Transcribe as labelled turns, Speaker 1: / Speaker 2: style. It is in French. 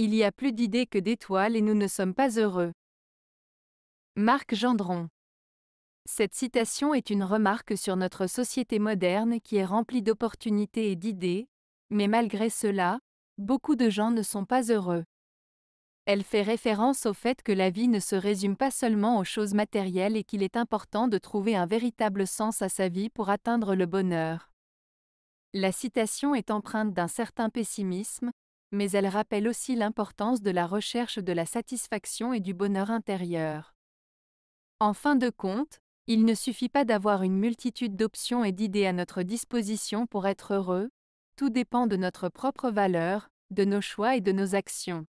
Speaker 1: Il y a plus d'idées que d'étoiles et nous ne sommes pas heureux. Marc Gendron. Cette citation est une remarque sur notre société moderne qui est remplie d'opportunités et d'idées, mais malgré cela, beaucoup de gens ne sont pas heureux. Elle fait référence au fait que la vie ne se résume pas seulement aux choses matérielles et qu'il est important de trouver un véritable sens à sa vie pour atteindre le bonheur. La citation est empreinte d'un certain pessimisme, mais elle rappelle aussi l'importance de la recherche de la satisfaction et du bonheur intérieur. En fin de compte, il ne suffit pas d'avoir une multitude d'options et d'idées à notre disposition pour être heureux, tout dépend de notre propre valeur, de nos choix et
Speaker 2: de nos actions.